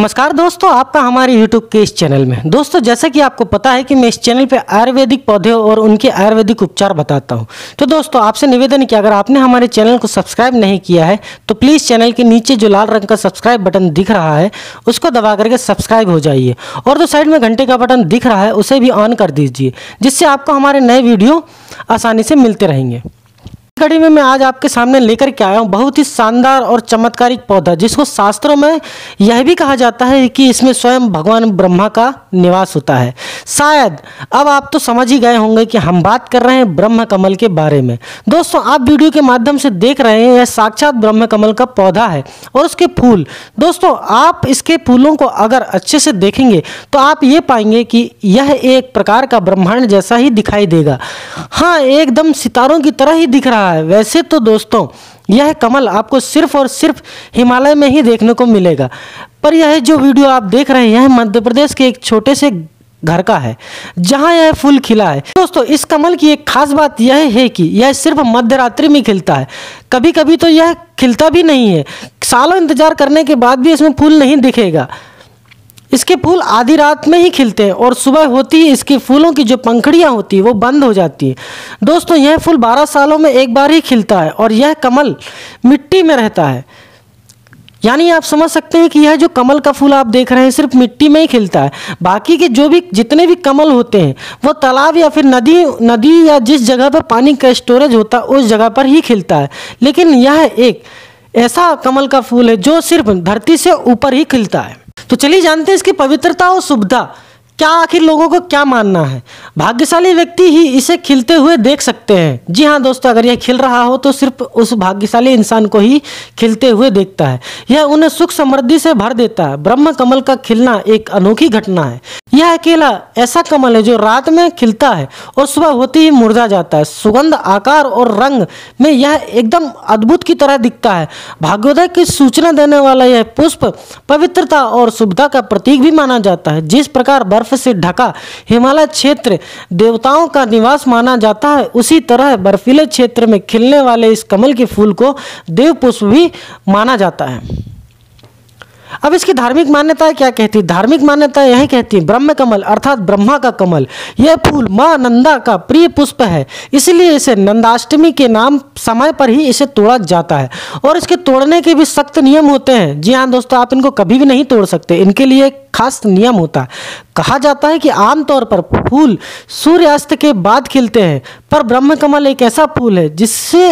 नमस्कार दोस्तों आपका हमारे YouTube के इस चैनल में दोस्तों जैसा कि आपको पता है कि मैं इस चैनल पे आयुर्वेदिक पौधे और उनके आयुर्वेदिक उपचार बताता हूँ तो दोस्तों आपसे निवेदन है कि अगर आपने हमारे चैनल को सब्सक्राइब नहीं किया है तो प्लीज़ चैनल के नीचे जो लाल रंग का सब्सक्राइब बटन दिख रहा है उसको दबा करके सब्सक्राइब हो जाइए और जो साइड में घंटे का बटन दिख रहा है उसे भी ऑन कर दीजिए जिससे आपको हमारे नए वीडियो आसानी से मिलते रहेंगे कड़ी में मैं आज आपके सामने लेकर के आया हूँ बहुत ही शानदार और चमत्कारिक पौधा जिसको शास्त्रों में यह भी कहा जाता है कि इसमें स्वयं भगवान ब्रह्मा का निवास होता है शायद अब आप तो समझ ही गए होंगे कि हम बात कर रहे हैं ब्रह्म कमल के बारे में दोस्तों आप वीडियो के माध्यम से देख रहे हैं यह साक्षात ब्रह्म कमल का पौधा है और उसके फूल दोस्तों आप इसके फूलों को अगर अच्छे से देखेंगे तो आप ये पाएंगे कि यह एक प्रकार का ब्रह्मांड जैसा ही दिखाई देगा हाँ एकदम सितारों की तरह ही दिख रहा रहा है वैसे तो दोस्तों यह कमल आपको सिर्फ और सिर्फ हिमालय में ही देखने को मिलेगा पर यह जो वीडियो आप देख रहे हैं मध्य प्रदेश के एक छोटे से घर का है जहां यह फूल खिला है दोस्तों इस कमल की एक खास बात यह है कि यह सिर्फ मध्य रात्रि में खिलता है कभी कभी तो यह खिलता भी नहीं है सालों इंतजार करने के बाद भी इसमें फूल नहीं दिखेगा इसके फूल आधी रात में ही खिलते हैं और सुबह होती ही इसके फूलों की जो पंखड़ियाँ होती है वो बंद हो जाती हैं दोस्तों यह फूल 12 सालों में एक बार ही खिलता है और यह कमल मिट्टी में रहता है यानी आप समझ सकते हैं कि यह जो कमल का फूल आप देख रहे हैं सिर्फ मिट्टी में ही खिलता है बाकी के जो भी जितने भी कमल होते हैं वो तालाब या फिर नदी नदी या जिस जगह पर पानी का स्टोरेज होता है उस जगह पर ही खिलता है लेकिन यह एक ऐसा कमल का फूल है जो सिर्फ धरती से ऊपर ही खिलता है तो चलिए जानते हैं इसकी पवित्रता और सुविधा क्या आखिर लोगों को क्या मानना है भाग्यशाली व्यक्ति ही इसे खिलते हुए देख सकते हैं जी हाँ दोस्तों अगर यह खिल रहा हो तो सिर्फ उस भाग्यशाली इंसान को ही खिलते हुए देखता है यह उन्हें सुख समृद्धि से भर देता है ब्रह्म कमल का खिलना एक अनोखी घटना है यह अकेला ऐसा कमल है जो रात में खिलता है और सुबह होते ही मुरझा जाता है सुगंध आकार और रंग में यह एकदम अद्भुत की तरह दिखता है भाग्योदय की सूचना देने वाला यह पुष्प पवित्रता और शुभता का प्रतीक भी माना जाता है जिस प्रकार बर्फ बर्फ से ढका हिमालय क्षेत्र देवताओं का निवास माना जाता है उसी तरह बर्फीले क्षेत्र में खिलने वाले इस कमल के फूल को देव पुष्प भी माना जाता है अब इसकी धार्मिक मान्यता क्या कहती धार्मिक मान्यता यही कहती है ब्रह्म कमल अर्थात ब्रह्मा का कमल यह फूल माँ नंदा का प्रिय पुष्प है इसलिए इसे नंदाष्टमी के नाम समय पर ही इसे तोड़ा जाता है और इसके तोड़ने के भी सख्त नियम होते हैं जी हाँ दोस्तों आप इनको कभी भी नहीं तोड़ सकते इनके लिए खास नियम होता है कहा जाता है कि आमतौर पर फूल सूर्यास्त के बाद खिलते हैं पर ब्रह्म कमल एक ऐसा फूल है जिससे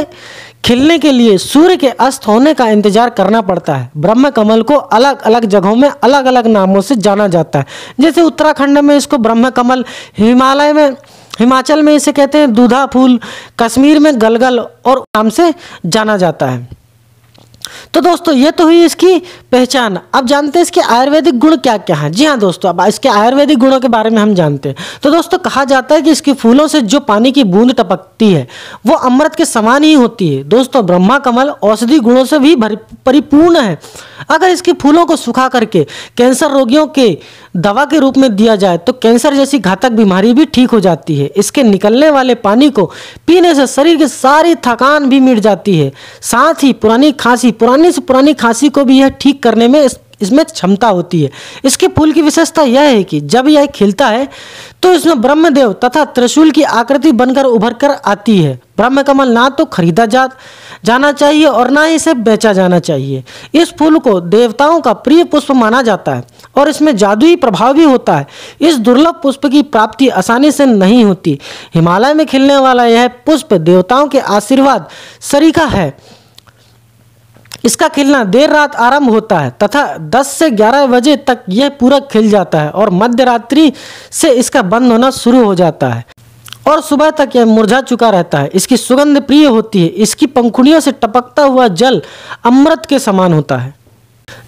खिलने के लिए सूर्य के अस्त होने का इंतजार करना पड़ता है ब्रह्म कमल को अलग अलग जगहों में अलग अलग नामों से जाना जाता है जैसे उत्तराखंड में इसको ब्रह्म कमल हिमालय में हिमाचल में इसे कहते हैं दूधा फूल कश्मीर में गलगल और नाम से जाना जाता है तो दोस्तों ये तो हुई इसकी पहचान अब जानते हैं इसके आयुर्वेदिक गुण क्या क्या हैं जी हाँ दोस्तों अब इसके आयुर्वेदिक गुणों के बारे में हम जानते हैं तो दोस्तों कहा जाता है कि इसके फूलों से जो पानी की बूंद टपकती है वो अमृत के समान ही होती है दोस्तों ब्रह्मा कमल औषधि गुणों से भी परिपूर्ण है अगर इसके फूलों को सुखा करके कैंसर रोगियों के दवा के रूप में दिया जाए तो कैंसर जैसी घातक बीमारी भी ठीक हो जाती है इसके निकलने वाले पानी को पीने से शरीर की सारी थकान भी मिट जाती है साथ ही पुरानी खांसी पुरानी से पुरानी खांसी को भी यह ठीक करने में इसमें क्षमता होती है इसके फूल की विशेषता यह है कि जब यह खिलता है तो इसमें ब्रह्मदेव तथा त्रिशूल की आकृति बनकर उभर कर आती है ब्रह्म कमल ना तो खरीदा जा जाना चाहिए और ना ही इसे बेचा जाना चाहिए इस फूल को देवताओं का प्रिय पुष्प माना जाता है और इसमें जादुई प्रभाव भी होता है इस दुर्लभ पुष्प की प्राप्ति आसानी से नहीं होती हिमालय में खिलने वाला यह पुष्प देवताओं के आशीर्वाद सरीका है इसका खिलना देर रात आरंभ होता है तथा 10 से 11 बजे तक यह पूरा खिल जाता है और मध्य रात्रि से इसका बंद होना शुरू हो जाता है और सुबह तक यह मुरझा चुका रहता है इसकी सुगंध प्रिय होती है इसकी पंखुड़ियों से टपकता हुआ जल अमृत के समान होता है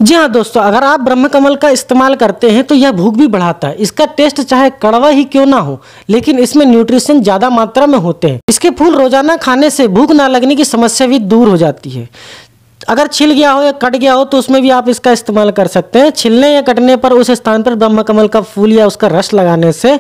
जी हाँ दोस्तों अगर आप ब्रह्म कमल का इस्तेमाल करते हैं तो यह भूख भी बढ़ाता है इसका टेस्ट चाहे कड़वा ही क्यों ना हो लेकिन इसमें न्यूट्रिशन ज़्यादा मात्रा में होते हैं इसके फूल रोजाना खाने से भूख ना लगने की समस्या भी दूर हो जाती है अगर छिल गया हो या कट गया हो तो उसमें भी आप इसका इस्तेमाल कर सकते हैं छिलने या कटने पर उस स्थान पर ब्रह्म कमल का फूल या उसका रस लगाने से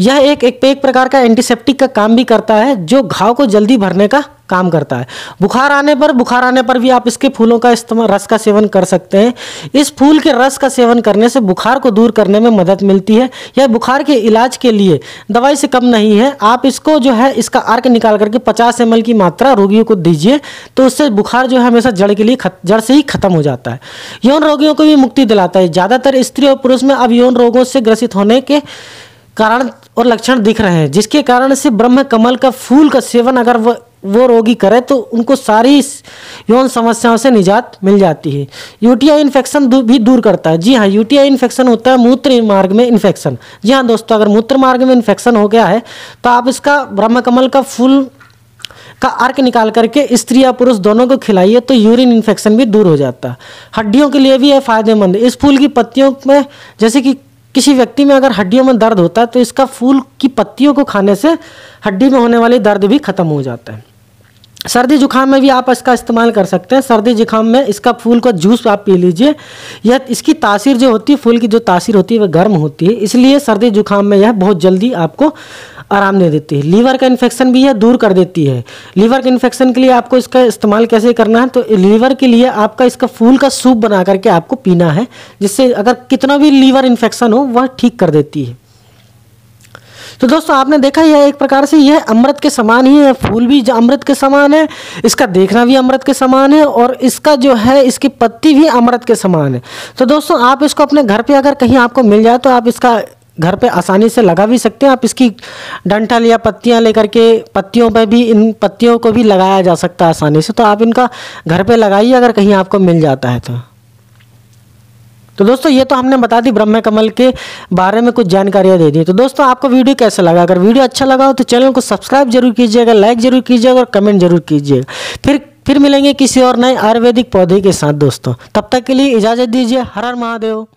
यह एक एक, एक प्रकार का एंटीसेप्टिक का काम भी करता है जो घाव को जल्दी भरने का काम करता है बुखार आने पर बुखार आने पर भी आप इसके फूलों का इस्तेमाल रस का सेवन कर सकते हैं इस फूल के रस का सेवन करने से बुखार को दूर करने में मदद मिलती है यह बुखार के इलाज के लिए दवाई से कम नहीं है आप इसको जो है इसका अर्क निकाल करके पचास एम की मात्रा रोगियों को दीजिए तो उससे बुखार जो है हमेशा जड़ के लिए जड़ से ही खत्म हो जाता है यौन रोगियों को भी मुक्ति दिलाता है ज़्यादातर स्त्री और पुरुष में अब यौन रोगों से ग्रसित होने के कारण और लक्षण दिख रहे हैं जिसके कारण से ब्रह्म कमल का फूल का सेवन अगर वह वो रोगी करे तो उनको सारी यौन समस्याओं से निजात मिल जाती है यूटीआई इन्फेक्शन दू, भी दूर करता है जी हाँ यूटीआई इन्फेक्शन होता है मूत्र मार्ग में इन्फेक्शन जी हाँ दोस्तों अगर मूत्र मार्ग में इन्फेक्शन हो गया है तो आप इसका ब्रह्मकमल का फूल का अर्क निकाल करके स्त्री या पुरुष दोनों को खिलाइए तो यूरिन इन्फेक्शन भी दूर हो जाता है हड्डियों के लिए भी यह फायदेमंद इस फूल की पत्तियों में जैसे कि किसी व्यक्ति में अगर हड्डियों में दर्द होता है तो इसका फूल की पत्तियों को खाने से हड्डी में होने वाली दर्द भी खत्म हो जाता है सर्दी जुकाम में भी आप इसका इस्तेमाल कर सकते हैं सर्दी जुकाम में इसका फूल का जूस आप पी लीजिए यह इसकी तासीर जो होती है फूल की जो तासीर होती है वह गर्म होती है इसलिए सर्दी जुकाम में यह बहुत जल्दी आपको आराम दे देती है लीवर का इन्फेक्शन भी यह दूर कर देती है लीवर के इन्फेक्शन के लिए आपको इसका इस्तेमाल कैसे करना है तो लीवर के लिए आपका इसका फूल का सूप बना करके आपको पीना है जिससे अगर कितना भी लीवर इन्फेक्शन हो वह ठीक कर देती है तो दोस्तों आपने देखा यह एक प्रकार से यह अमृत के समान ही है फूल भी अमृत के समान है इसका देखना भी अमृत के समान है और इसका जो है इसकी पत्ती भी अमृत के समान है तो दोस्तों आप इसको अपने घर पर अगर कहीं आपको मिल जाए तो आप इसका घर पे आसानी से लगा भी सकते हैं आप इसकी डंठल या पत्तियां लेकर के पत्तियों पे भी इन पत्तियों को भी लगाया जा सकता है आसानी से तो आप इनका घर पे लगाइए अगर कहीं आपको मिल जाता है तो तो दोस्तों ये तो हमने बता दी ब्रह्म कमल के बारे में कुछ जानकारियाँ दे दी तो दोस्तों आपको वीडियो कैसा लगा अगर वीडियो अच्छा लगा हो तो चैनल को सब्सक्राइब जरूर कीजिएगा लाइक जरूर कीजिएगा और कमेंट जरूर कीजिएगा फिर फिर मिलेंगे किसी और नए आयुर्वेदिक पौधे के साथ दोस्तों तब तक के लिए इजाज़त दीजिए हर हर महादेव